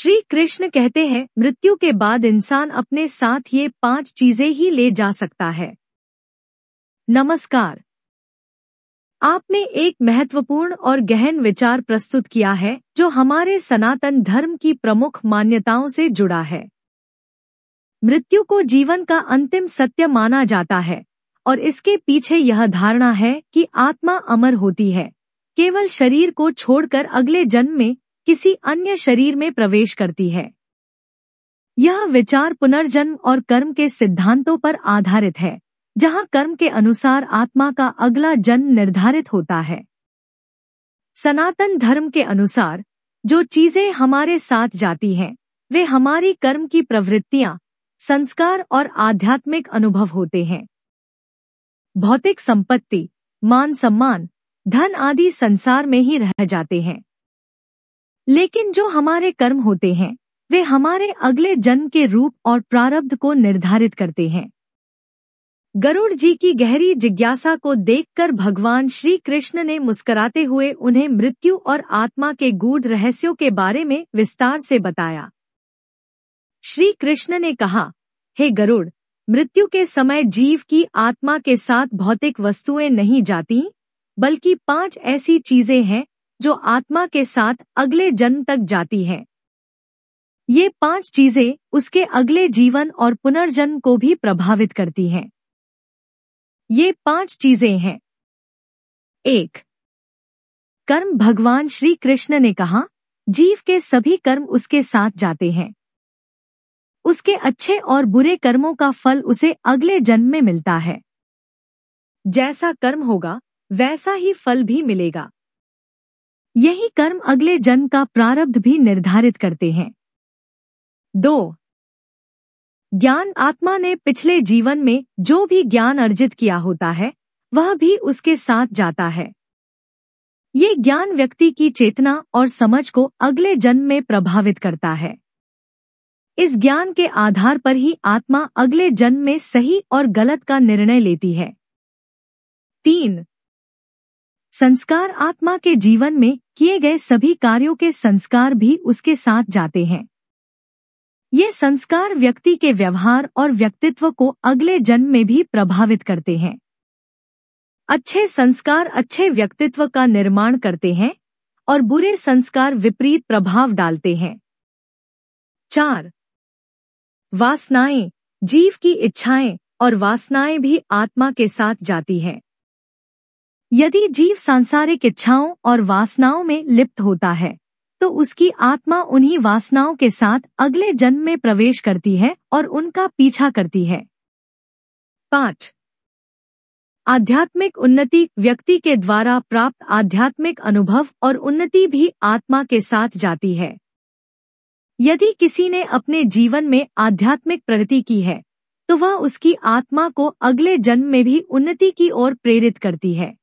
श्री कृष्ण कहते हैं मृत्यु के बाद इंसान अपने साथ ये पांच चीजें ही ले जा सकता है नमस्कार आपने एक महत्वपूर्ण और गहन विचार प्रस्तुत किया है जो हमारे सनातन धर्म की प्रमुख मान्यताओं से जुड़ा है मृत्यु को जीवन का अंतिम सत्य माना जाता है और इसके पीछे यह धारणा है कि आत्मा अमर होती है केवल शरीर को छोड़कर अगले जन्म में किसी अन्य शरीर में प्रवेश करती है यह विचार पुनर्जन्म और कर्म के सिद्धांतों पर आधारित है जहां कर्म के अनुसार आत्मा का अगला जन्म निर्धारित होता है सनातन धर्म के अनुसार जो चीजें हमारे साथ जाती हैं वे हमारी कर्म की प्रवृत्तियां संस्कार और आध्यात्मिक अनुभव होते हैं भौतिक संपत्ति मान सम्मान धन आदि संसार में ही रह जाते हैं लेकिन जो हमारे कर्म होते हैं वे हमारे अगले जन्म के रूप और प्रारब्ध को निर्धारित करते हैं गरुड़ जी की गहरी जिज्ञासा को देखकर भगवान श्री कृष्ण ने मुस्कुराते हुए उन्हें मृत्यु और आत्मा के गूढ़ रहस्यों के बारे में विस्तार से बताया श्री कृष्ण ने कहा हे गरुड़ मृत्यु के समय जीव की आत्मा के साथ भौतिक वस्तुएं नहीं जाती बल्कि पांच ऐसी चीजें हैं जो आत्मा के साथ अगले जन्म तक जाती है ये पांच चीजें उसके अगले जीवन और पुनर्जन्म को भी प्रभावित करती हैं ये पांच चीजें हैं एक कर्म भगवान श्री कृष्ण ने कहा जीव के सभी कर्म उसके साथ जाते हैं उसके अच्छे और बुरे कर्मों का फल उसे अगले जन्म में मिलता है जैसा कर्म होगा वैसा ही फल भी मिलेगा यही कर्म अगले जन्म का प्रारब्ध भी निर्धारित करते हैं दो ज्ञान आत्मा ने पिछले जीवन में जो भी ज्ञान अर्जित किया होता है वह भी उसके साथ जाता है ये ज्ञान व्यक्ति की चेतना और समझ को अगले जन्म में प्रभावित करता है इस ज्ञान के आधार पर ही आत्मा अगले जन्म में सही और गलत का निर्णय लेती है तीन संस्कार आत्मा के जीवन में किए गए सभी कार्यों के संस्कार भी उसके साथ जाते हैं ये संस्कार व्यक्ति के व्यवहार और व्यक्तित्व को अगले जन्म में भी प्रभावित करते हैं अच्छे संस्कार अच्छे व्यक्तित्व का निर्माण करते हैं और बुरे संस्कार विपरीत प्रभाव डालते हैं चार वासनाएं जीव की इच्छाएं और वासनाएं भी आत्मा के साथ जाती हैं यदि जीव सांसारिक इच्छाओं और वासनाओं में लिप्त होता है तो उसकी आत्मा उन्हीं वासनाओं के साथ अगले जन्म में प्रवेश करती है और उनका पीछा करती है पांच आध्यात्मिक उन्नति व्यक्ति के द्वारा प्राप्त आध्यात्मिक अनुभव और उन्नति भी आत्मा के साथ जाती है यदि किसी ने अपने जीवन में आध्यात्मिक प्रगति की है तो वह उसकी आत्मा को अगले जन्म में भी उन्नति की ओर प्रेरित करती है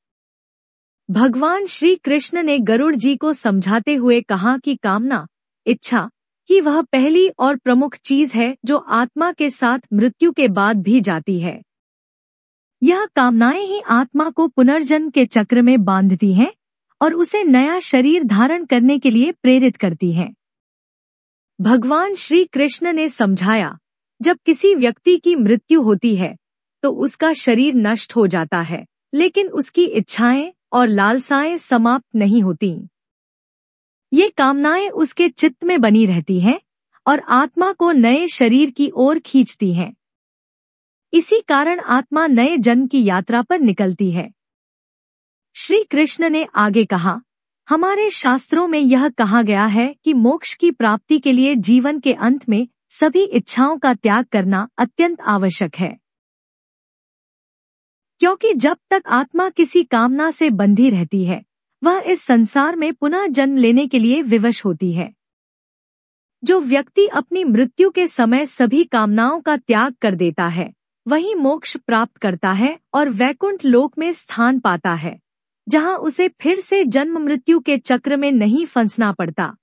भगवान श्री कृष्ण ने गरुड़ जी को समझाते हुए कहा कि कामना इच्छा ही वह पहली और प्रमुख चीज है जो आत्मा के साथ मृत्यु के बाद भी जाती है यह कामनाएं ही आत्मा को पुनर्जन्म के चक्र में बांधती हैं और उसे नया शरीर धारण करने के लिए प्रेरित करती हैं भगवान श्री कृष्ण ने समझाया जब किसी व्यक्ति की मृत्यु होती है तो उसका शरीर नष्ट हो जाता है लेकिन उसकी इच्छाएं और लालसाएं समाप्त नहीं होती ये कामनाएं उसके चित्त में बनी रहती हैं और आत्मा को नए शरीर की ओर खींचती हैं इसी कारण आत्मा नए जन्म की यात्रा पर निकलती है श्री कृष्ण ने आगे कहा हमारे शास्त्रों में यह कहा गया है कि मोक्ष की प्राप्ति के लिए जीवन के अंत में सभी इच्छाओं का त्याग करना अत्यंत आवश्यक है क्योंकि जब तक आत्मा किसी कामना से बंधी रहती है वह इस संसार में पुनः जन्म लेने के लिए विवश होती है जो व्यक्ति अपनी मृत्यु के समय सभी कामनाओं का त्याग कर देता है वही मोक्ष प्राप्त करता है और वैकुंठ लोक में स्थान पाता है जहां उसे फिर से जन्म मृत्यु के चक्र में नहीं फंसना पड़ता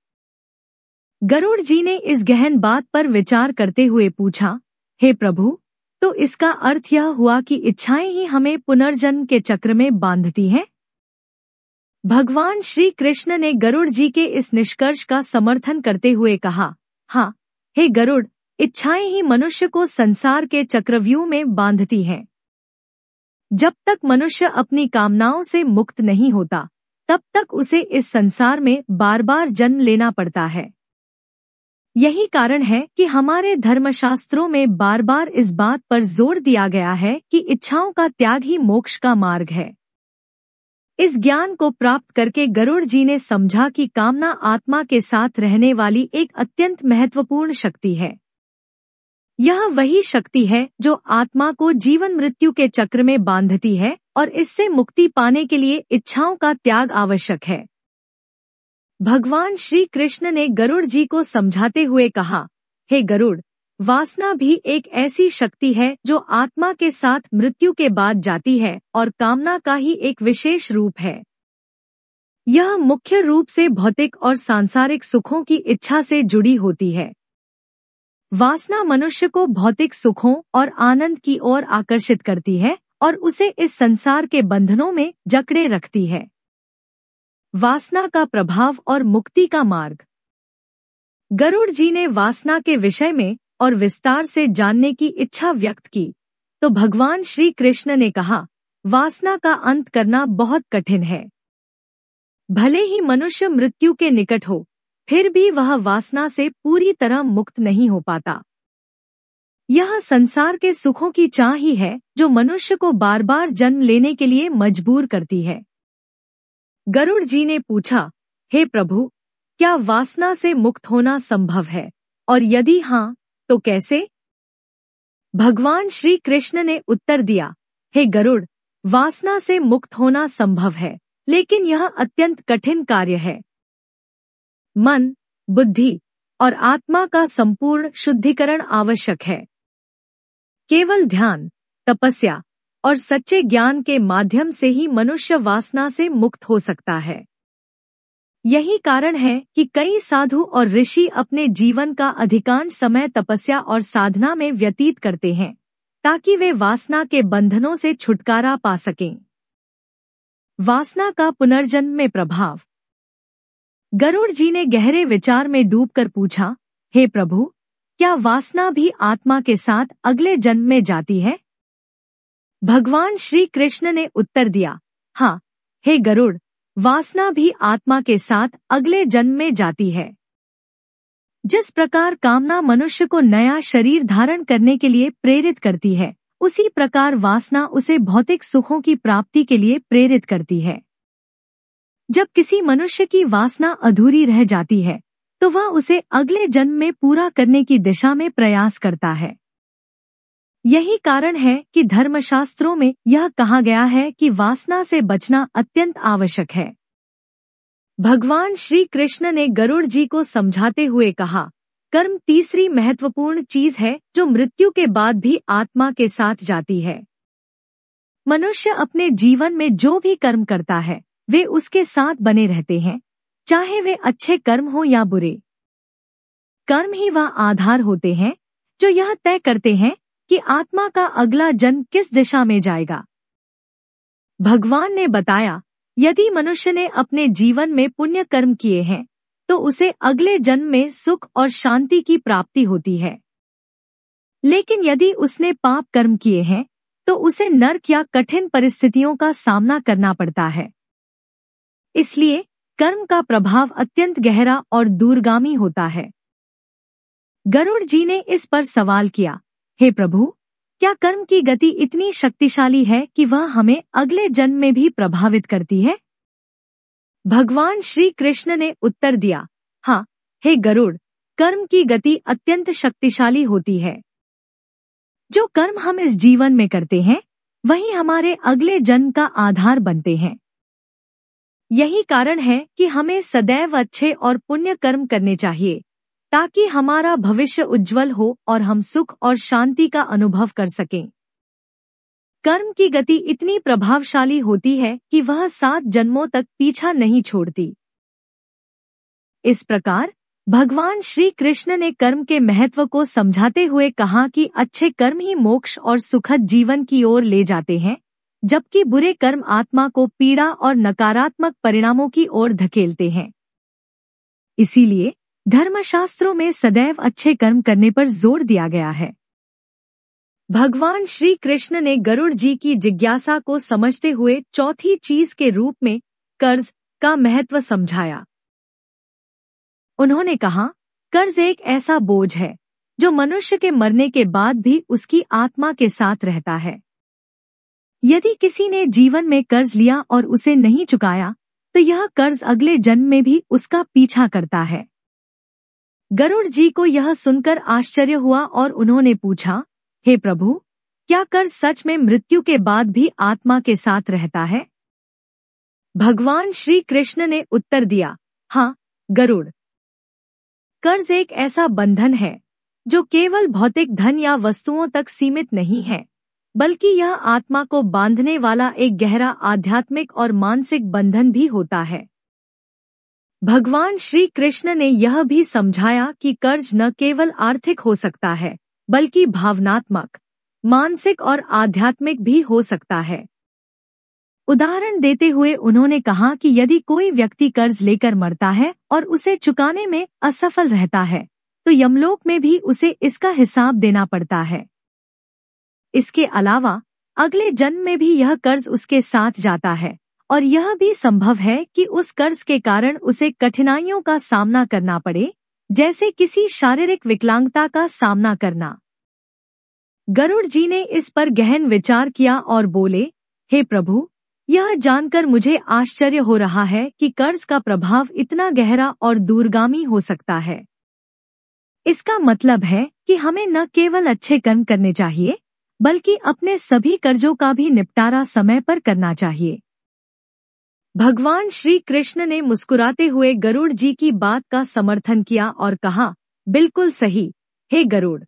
गरुड़ जी ने इस गहन बात पर विचार करते हुए पूछा हे प्रभु तो इसका अर्थ यह हुआ कि इच्छाएं ही हमें पुनर्जन्म के चक्र में बांधती हैं भगवान श्री कृष्ण ने गरुड़ जी के इस निष्कर्ष का समर्थन करते हुए कहा हाँ हे गरुड़ इच्छाएं ही मनुष्य को संसार के चक्रव्यूह में बांधती हैं जब तक मनुष्य अपनी कामनाओं से मुक्त नहीं होता तब तक उसे इस संसार में बार बार जन्म लेना पड़ता है यही कारण है कि हमारे धर्मशास्त्रों में बार बार इस बात पर जोर दिया गया है कि इच्छाओं का त्याग ही मोक्ष का मार्ग है इस ज्ञान को प्राप्त करके गरुड़ जी ने समझा कि कामना आत्मा के साथ रहने वाली एक अत्यंत महत्वपूर्ण शक्ति है यह वही शक्ति है जो आत्मा को जीवन मृत्यु के चक्र में बांधती है और इससे मुक्ति पाने के लिए इच्छाओं का त्याग आवश्यक है भगवान श्री कृष्ण ने गरुड़ जी को समझाते हुए कहा हे hey गरुड़ वासना भी एक ऐसी शक्ति है जो आत्मा के साथ मृत्यु के बाद जाती है और कामना का ही एक विशेष रूप है यह मुख्य रूप से भौतिक और सांसारिक सुखों की इच्छा से जुड़ी होती है वासना मनुष्य को भौतिक सुखों और आनंद की ओर आकर्षित करती है और उसे इस संसार के बंधनों में जकड़े रखती है वासना का प्रभाव और मुक्ति का मार्ग गरुड़ जी ने वासना के विषय में और विस्तार से जानने की इच्छा व्यक्त की तो भगवान श्री कृष्ण ने कहा वासना का अंत करना बहुत कठिन है भले ही मनुष्य मृत्यु के निकट हो फिर भी वह वासना से पूरी तरह मुक्त नहीं हो पाता यह संसार के सुखों की चाह ही है जो मनुष्य को बार बार जन्म लेने के लिए मजबूर करती है गरुड़ जी ने पूछा हे प्रभु क्या वासना से मुक्त होना संभव है और यदि हाँ तो कैसे भगवान श्री कृष्ण ने उत्तर दिया हे गरुड़ वासना से मुक्त होना संभव है लेकिन यह अत्यंत कठिन कार्य है मन बुद्धि और आत्मा का संपूर्ण शुद्धिकरण आवश्यक है केवल ध्यान तपस्या और सच्चे ज्ञान के माध्यम से ही मनुष्य वासना से मुक्त हो सकता है यही कारण है कि कई साधु और ऋषि अपने जीवन का अधिकांश समय तपस्या और साधना में व्यतीत करते हैं ताकि वे वासना के बंधनों से छुटकारा पा सकें वासना का पुनर्जन्म में प्रभाव गरुड़ जी ने गहरे विचार में डूबकर पूछा हे प्रभु क्या वासना भी आत्मा के साथ अगले जन्म में जाती है भगवान श्री कृष्ण ने उत्तर दिया हाँ हे गरुड़ वासना भी आत्मा के साथ अगले जन्म में जाती है जिस प्रकार कामना मनुष्य को नया शरीर धारण करने के लिए प्रेरित करती है उसी प्रकार वासना उसे भौतिक सुखों की प्राप्ति के लिए प्रेरित करती है जब किसी मनुष्य की वासना अधूरी रह जाती है तो वह उसे अगले जन्म में पूरा करने की दिशा में प्रयास करता है यही कारण है कि धर्मशास्त्रों में यह कहा गया है कि वासना से बचना अत्यंत आवश्यक है भगवान श्री कृष्ण ने गरुड़ जी को समझाते हुए कहा कर्म तीसरी महत्वपूर्ण चीज है जो मृत्यु के बाद भी आत्मा के साथ जाती है मनुष्य अपने जीवन में जो भी कर्म करता है वे उसके साथ बने रहते हैं चाहे वे अच्छे कर्म हो या बुरे कर्म ही वह आधार होते हैं जो यह तय करते हैं कि आत्मा का अगला जन्म किस दिशा में जाएगा भगवान ने बताया यदि मनुष्य ने अपने जीवन में पुण्य कर्म किए हैं तो उसे अगले जन्म में सुख और शांति की प्राप्ति होती है लेकिन यदि उसने पाप कर्म किए हैं तो उसे नर्क या कठिन परिस्थितियों का सामना करना पड़ता है इसलिए कर्म का प्रभाव अत्यंत गहरा और दूरगामी होता है गरुड़ जी ने इस पर सवाल किया हे प्रभु क्या कर्म की गति इतनी शक्तिशाली है कि वह हमें अगले जन्म में भी प्रभावित करती है भगवान श्री कृष्ण ने उत्तर दिया हाँ हे गरुड़ कर्म की गति अत्यंत शक्तिशाली होती है जो कर्म हम इस जीवन में करते हैं वही हमारे अगले जन्म का आधार बनते हैं यही कारण है कि हमें सदैव अच्छे और पुण्य कर्म करने चाहिए ताकि हमारा भविष्य उज्जवल हो और हम सुख और शांति का अनुभव कर सकें कर्म की गति इतनी प्रभावशाली होती है कि वह सात जन्मों तक पीछा नहीं छोड़ती इस प्रकार भगवान श्री कृष्ण ने कर्म के महत्व को समझाते हुए कहा कि अच्छे कर्म ही मोक्ष और सुखद जीवन की ओर ले जाते हैं जबकि बुरे कर्म आत्मा को पीड़ा और नकारात्मक परिणामों की ओर धकेलते हैं इसीलिए धर्मशास्त्रों में सदैव अच्छे कर्म करने पर जोर दिया गया है भगवान श्री कृष्ण ने गरुड़ जी की जिज्ञासा को समझते हुए चौथी चीज के रूप में कर्ज का महत्व समझाया उन्होंने कहा कर्ज एक ऐसा बोझ है जो मनुष्य के मरने के बाद भी उसकी आत्मा के साथ रहता है यदि किसी ने जीवन में कर्ज लिया और उसे नहीं चुकाया तो यह कर्ज अगले जन्म में भी उसका पीछा करता है गरुड़ जी को यह सुनकर आश्चर्य हुआ और उन्होंने पूछा हे hey प्रभु क्या कर सच में मृत्यु के बाद भी आत्मा के साथ रहता है भगवान श्री कृष्ण ने उत्तर दिया हाँ गरुड़ कर्ज एक ऐसा बंधन है जो केवल भौतिक धन या वस्तुओं तक सीमित नहीं है बल्कि यह आत्मा को बांधने वाला एक गहरा आध्यात्मिक और मानसिक बंधन भी होता है भगवान श्री कृष्ण ने यह भी समझाया कि कर्ज न केवल आर्थिक हो सकता है बल्कि भावनात्मक मानसिक और आध्यात्मिक भी हो सकता है उदाहरण देते हुए उन्होंने कहा कि यदि कोई व्यक्ति कर्ज लेकर मरता है और उसे चुकाने में असफल रहता है तो यमलोक में भी उसे इसका हिसाब देना पड़ता है इसके अलावा अगले जन्म में भी यह कर्ज उसके साथ जाता है और यह भी संभव है कि उस कर्ज के कारण उसे कठिनाइयों का सामना करना पड़े जैसे किसी शारीरिक विकलांगता का सामना करना गरुड़ जी ने इस पर गहन विचार किया और बोले हे प्रभु यह जानकर मुझे आश्चर्य हो रहा है कि कर्ज का प्रभाव इतना गहरा और दूरगामी हो सकता है इसका मतलब है कि हमें न केवल अच्छे कर्म करने चाहिए बल्कि अपने सभी कर्जों का भी निपटारा समय पर करना चाहिए भगवान श्री कृष्ण ने मुस्कुराते हुए गरुड़ जी की बात का समर्थन किया और कहा बिल्कुल सही हे गरुड़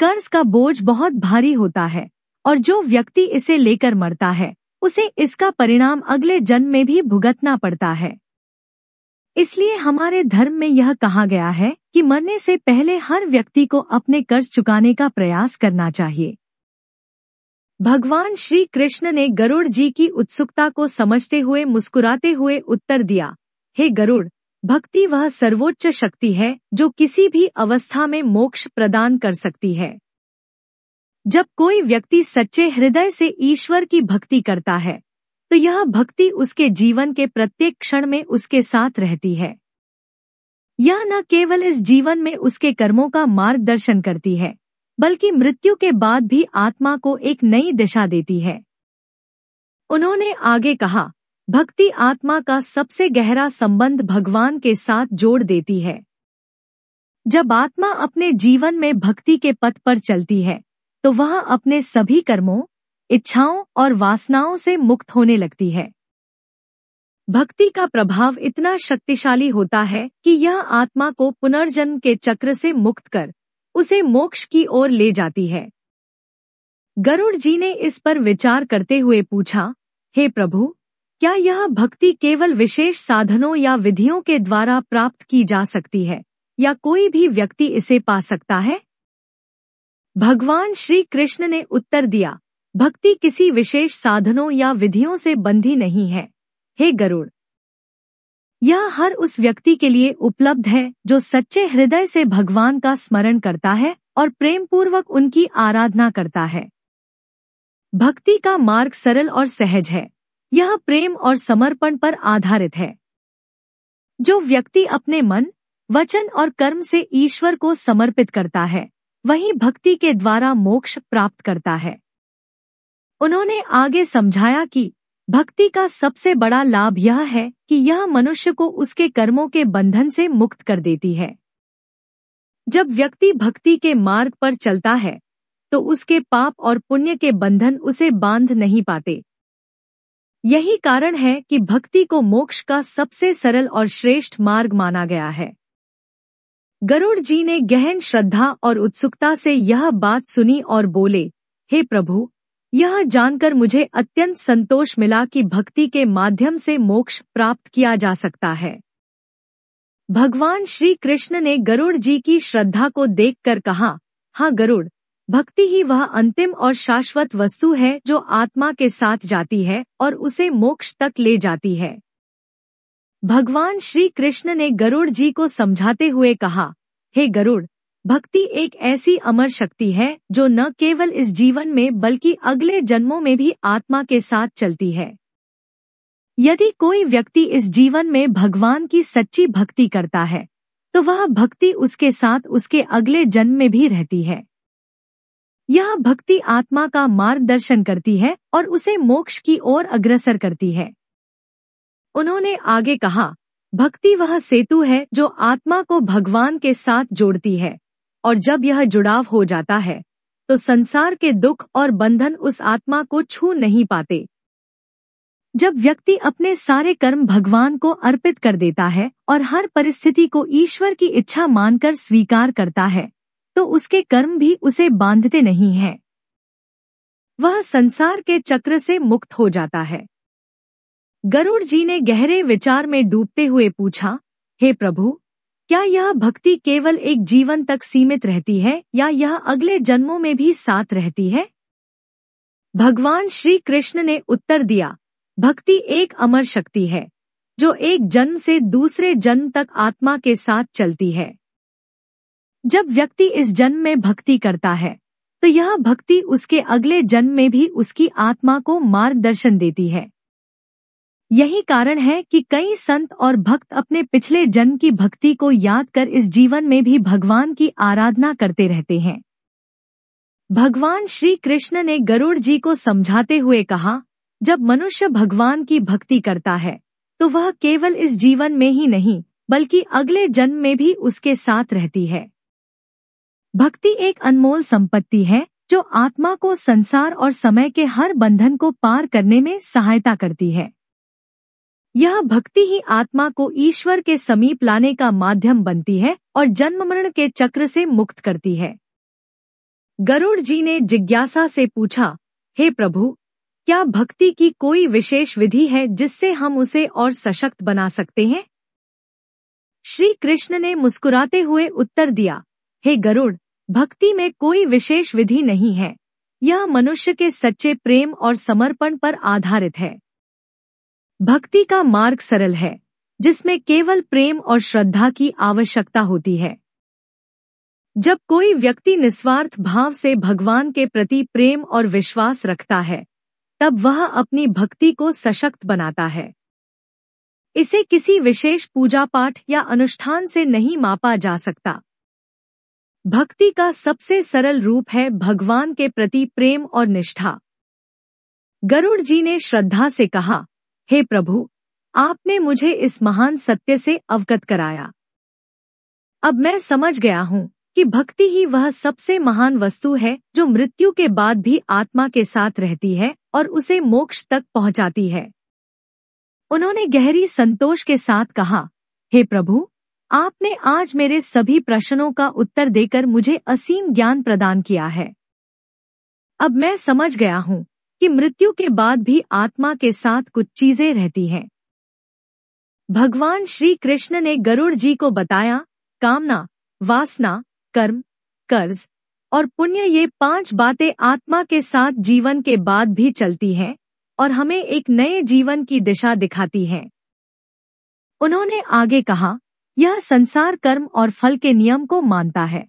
कर्ज का बोझ बहुत भारी होता है और जो व्यक्ति इसे लेकर मरता है उसे इसका परिणाम अगले जन्म में भी भुगतना पड़ता है इसलिए हमारे धर्म में यह कहा गया है कि मरने से पहले हर व्यक्ति को अपने कर्ज चुकाने का प्रयास करना चाहिए भगवान श्री कृष्ण ने गरुड़ जी की उत्सुकता को समझते हुए मुस्कुराते हुए उत्तर दिया हे गरुड़ भक्ति वह सर्वोच्च शक्ति है जो किसी भी अवस्था में मोक्ष प्रदान कर सकती है जब कोई व्यक्ति सच्चे हृदय से ईश्वर की भक्ति करता है तो यह भक्ति उसके जीवन के प्रत्येक क्षण में उसके साथ रहती है यह न केवल इस जीवन में उसके कर्मों का मार्गदर्शन करती है बल्कि मृत्यु के बाद भी आत्मा को एक नई दिशा देती है उन्होंने आगे कहा भक्ति आत्मा का सबसे गहरा संबंध भगवान के साथ जोड़ देती है जब आत्मा अपने जीवन में भक्ति के पथ पर चलती है तो वह अपने सभी कर्मों इच्छाओं और वासनाओं से मुक्त होने लगती है भक्ति का प्रभाव इतना शक्तिशाली होता है कि यह आत्मा को पुनर्जन्म के चक्र से मुक्त कर उसे मोक्ष की ओर ले जाती है गरुड़ जी ने इस पर विचार करते हुए पूछा हे प्रभु क्या यह भक्ति केवल विशेष साधनों या विधियों के द्वारा प्राप्त की जा सकती है या कोई भी व्यक्ति इसे पा सकता है भगवान श्री कृष्ण ने उत्तर दिया भक्ति किसी विशेष साधनों या विधियों से बंधी नहीं है हे गरुड़ यह हर उस व्यक्ति के लिए उपलब्ध है जो सच्चे हृदय से भगवान का स्मरण करता है और प्रेम पूर्वक उनकी आराधना करता है भक्ति का मार्ग सरल और सहज है यह प्रेम और समर्पण पर आधारित है जो व्यक्ति अपने मन वचन और कर्म से ईश्वर को समर्पित करता है वही भक्ति के द्वारा मोक्ष प्राप्त करता है उन्होंने आगे समझाया कि भक्ति का सबसे बड़ा लाभ यह है कि यह मनुष्य को उसके कर्मों के बंधन से मुक्त कर देती है जब व्यक्ति भक्ति के मार्ग पर चलता है तो उसके पाप और पुण्य के बंधन उसे बांध नहीं पाते यही कारण है कि भक्ति को मोक्ष का सबसे सरल और श्रेष्ठ मार्ग माना गया है गरुड़ जी ने गहन श्रद्धा और उत्सुकता से यह बात सुनी और बोले हे प्रभु यह जानकर मुझे अत्यंत संतोष मिला कि भक्ति के माध्यम से मोक्ष प्राप्त किया जा सकता है भगवान श्री कृष्ण ने गरुड़ जी की श्रद्धा को देखकर कहा हाँ गरुड़ भक्ति ही वह अंतिम और शाश्वत वस्तु है जो आत्मा के साथ जाती है और उसे मोक्ष तक ले जाती है भगवान श्री कृष्ण ने गरुड़ जी को समझाते हुए कहा हे गरुड़ भक्ति एक ऐसी अमर शक्ति है जो न केवल इस जीवन में बल्कि अगले जन्मों में भी आत्मा के साथ चलती है यदि कोई व्यक्ति इस जीवन में भगवान की सच्ची भक्ति करता है तो वह भक्ति उसके साथ उसके अगले जन्म में भी रहती है यह भक्ति आत्मा का मार्गदर्शन करती है और उसे मोक्ष की ओर अग्रसर करती है उन्होंने आगे कहा भक्ति वह सेतु है जो आत्मा को भगवान के साथ जोड़ती है और जब यह जुड़ाव हो जाता है तो संसार के दुख और बंधन उस आत्मा को छू नहीं पाते जब व्यक्ति अपने सारे कर्म भगवान को अर्पित कर देता है और हर परिस्थिति को ईश्वर की इच्छा मानकर स्वीकार करता है तो उसके कर्म भी उसे बांधते नहीं हैं। वह संसार के चक्र से मुक्त हो जाता है गरुड़ जी ने गहरे विचार में डूबते हुए पूछा हे प्रभु क्या यह भक्ति केवल एक जीवन तक सीमित रहती है या यह अगले जन्मों में भी साथ रहती है भगवान श्री कृष्ण ने उत्तर दिया भक्ति एक अमर शक्ति है जो एक जन्म से दूसरे जन्म तक आत्मा के साथ चलती है जब व्यक्ति इस जन्म में भक्ति करता है तो यह भक्ति उसके अगले जन्म में भी उसकी आत्मा को मार्गदर्शन देती है यही कारण है कि कई संत और भक्त अपने पिछले जन्म की भक्ति को याद कर इस जीवन में भी भगवान की आराधना करते रहते हैं भगवान श्री कृष्ण ने गरुड़ जी को समझाते हुए कहा जब मनुष्य भगवान की भक्ति करता है तो वह केवल इस जीवन में ही नहीं बल्कि अगले जन्म में भी उसके साथ रहती है भक्ति एक अनमोल संपत्ति है जो आत्मा को संसार और समय के हर बंधन को पार करने में सहायता करती है यह भक्ति ही आत्मा को ईश्वर के समीप लाने का माध्यम बनती है और जन्म मरण के चक्र से मुक्त करती है गरुड़ जी ने जिज्ञासा से पूछा हे प्रभु क्या भक्ति की कोई विशेष विधि है जिससे हम उसे और सशक्त बना सकते हैं श्री कृष्ण ने मुस्कुराते हुए उत्तर दिया हे गरुड़ भक्ति में कोई विशेष विधि नहीं है यह मनुष्य के सच्चे प्रेम और समर्पण पर आधारित है भक्ति का मार्ग सरल है जिसमें केवल प्रेम और श्रद्धा की आवश्यकता होती है जब कोई व्यक्ति निस्वार्थ भाव से भगवान के प्रति प्रेम और विश्वास रखता है तब वह अपनी भक्ति को सशक्त बनाता है इसे किसी विशेष पूजा पाठ या अनुष्ठान से नहीं मापा जा सकता भक्ति का सबसे सरल रूप है भगवान के प्रति प्रेम और निष्ठा गरुड़ जी ने श्रद्धा से कहा हे प्रभु आपने मुझे इस महान सत्य से अवगत कराया अब मैं समझ गया हूँ कि भक्ति ही वह सबसे महान वस्तु है जो मृत्यु के बाद भी आत्मा के साथ रहती है और उसे मोक्ष तक पहुँचाती है उन्होंने गहरी संतोष के साथ कहा हे प्रभु आपने आज मेरे सभी प्रश्नों का उत्तर देकर मुझे असीम ज्ञान प्रदान किया है अब मैं समझ गया हूँ कि मृत्यु के बाद भी आत्मा के साथ कुछ चीजें रहती हैं भगवान श्री कृष्ण ने गरुड़ जी को बताया कामना वासना कर्म कर्ज और पुण्य ये पांच बातें आत्मा के साथ जीवन के बाद भी चलती हैं और हमें एक नए जीवन की दिशा दिखाती हैं उन्होंने आगे कहा यह संसार कर्म और फल के नियम को मानता है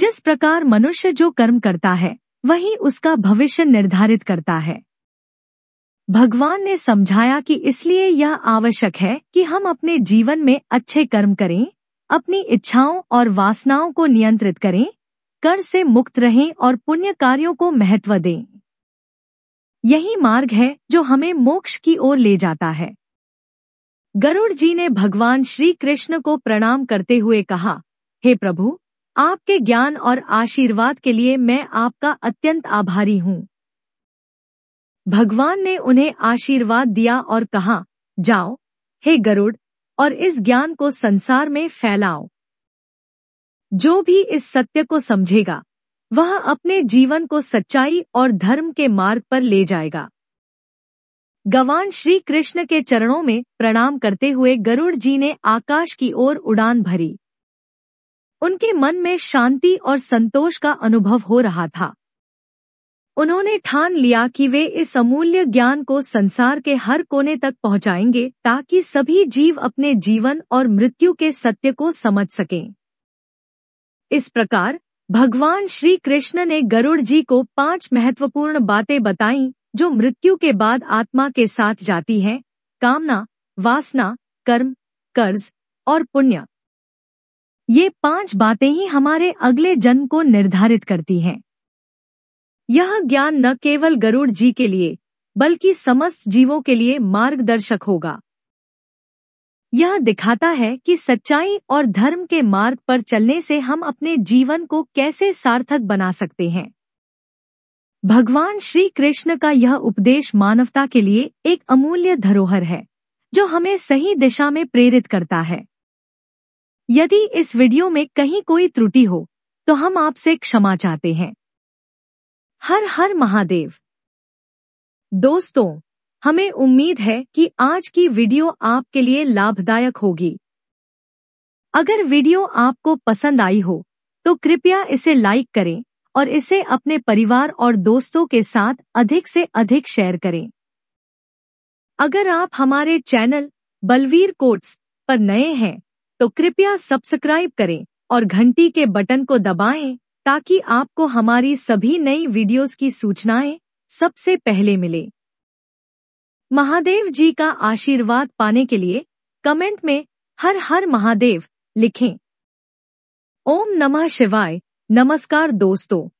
जिस प्रकार मनुष्य जो कर्म करता है वही उसका भविष्य निर्धारित करता है भगवान ने समझाया कि इसलिए यह आवश्यक है कि हम अपने जीवन में अच्छे कर्म करें अपनी इच्छाओं और वासनाओं को नियंत्रित करें कर से मुक्त रहें और पुण्य कार्यों को महत्व दें यही मार्ग है जो हमें मोक्ष की ओर ले जाता है गरुड़ जी ने भगवान श्री कृष्ण को प्रणाम करते हुए कहा हे प्रभु आपके ज्ञान और आशीर्वाद के लिए मैं आपका अत्यंत आभारी हूँ भगवान ने उन्हें आशीर्वाद दिया और कहा जाओ हे गरुड़ और इस ज्ञान को संसार में फैलाओ जो भी इस सत्य को समझेगा वह अपने जीवन को सच्चाई और धर्म के मार्ग पर ले जाएगा गवान श्री कृष्ण के चरणों में प्रणाम करते हुए गरुड़ जी ने आकाश की ओर उड़ान भरी उनके मन में शांति और संतोष का अनुभव हो रहा था उन्होंने ठान लिया कि वे इस अमूल्य ज्ञान को संसार के हर कोने तक पहुंचाएंगे ताकि सभी जीव अपने जीवन और मृत्यु के सत्य को समझ सकें इस प्रकार भगवान श्री कृष्ण ने गरुड़ जी को पांच महत्वपूर्ण बातें बताई जो मृत्यु के बाद आत्मा के साथ जाती हैं कामना वासना कर्म कर्ज और पुण्य ये पांच बातें ही हमारे अगले जन्म को निर्धारित करती हैं यह ज्ञान न केवल गरुड़ जी के लिए बल्कि समस्त जीवों के लिए मार्गदर्शक होगा यह दिखाता है कि सच्चाई और धर्म के मार्ग पर चलने से हम अपने जीवन को कैसे सार्थक बना सकते हैं भगवान श्री कृष्ण का यह उपदेश मानवता के लिए एक अमूल्य धरोहर है जो हमें सही दिशा में प्रेरित करता है यदि इस वीडियो में कहीं कोई त्रुटि हो तो हम आपसे क्षमा चाहते हैं हर हर महादेव दोस्तों हमें उम्मीद है कि आज की वीडियो आपके लिए लाभदायक होगी अगर वीडियो आपको पसंद आई हो तो कृपया इसे लाइक करें और इसे अपने परिवार और दोस्तों के साथ अधिक से अधिक शेयर करें अगर आप हमारे चैनल बलवीर कोट्स पर नए हैं तो कृपया सब्सक्राइब करें और घंटी के बटन को दबाएं ताकि आपको हमारी सभी नई वीडियोस की सूचनाएं सबसे पहले मिले महादेव जी का आशीर्वाद पाने के लिए कमेंट में हर हर महादेव लिखें ओम नमः शिवाय नमस्कार दोस्तों